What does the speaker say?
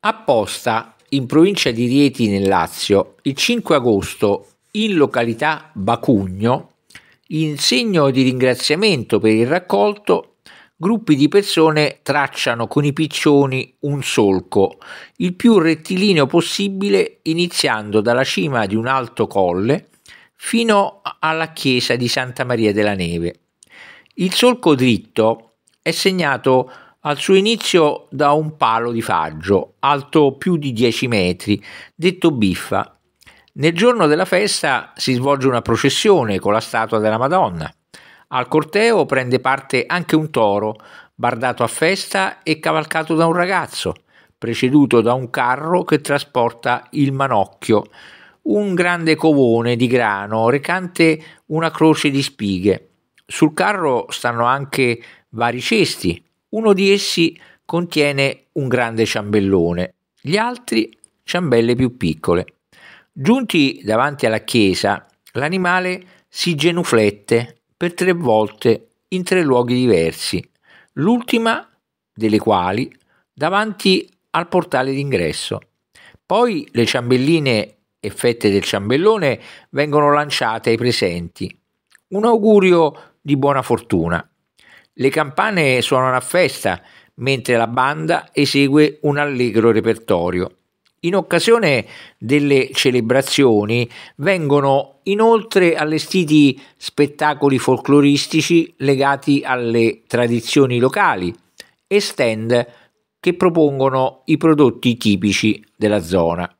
Apposta, in provincia di Rieti nel Lazio, il 5 agosto, in località Bacugno, in segno di ringraziamento per il raccolto, gruppi di persone tracciano con i piccioni un solco, il più rettilineo possibile, iniziando dalla cima di un alto colle fino alla chiesa di Santa Maria della Neve. Il solco dritto è segnato al suo inizio da un palo di faggio, alto più di 10 metri, detto biffa. Nel giorno della festa si svolge una processione con la statua della Madonna. Al corteo prende parte anche un toro, bardato a festa e cavalcato da un ragazzo, preceduto da un carro che trasporta il manocchio, un grande covone di grano recante una croce di spighe. Sul carro stanno anche vari cesti uno di essi contiene un grande ciambellone, gli altri ciambelle più piccole. Giunti davanti alla chiesa, l'animale si genuflette per tre volte in tre luoghi diversi, l'ultima delle quali davanti al portale d'ingresso. Poi le ciambelline effette del ciambellone vengono lanciate ai presenti. Un augurio di buona fortuna. Le campane suonano a festa, mentre la banda esegue un allegro repertorio. In occasione delle celebrazioni vengono inoltre allestiti spettacoli folcloristici legati alle tradizioni locali e stand che propongono i prodotti tipici della zona.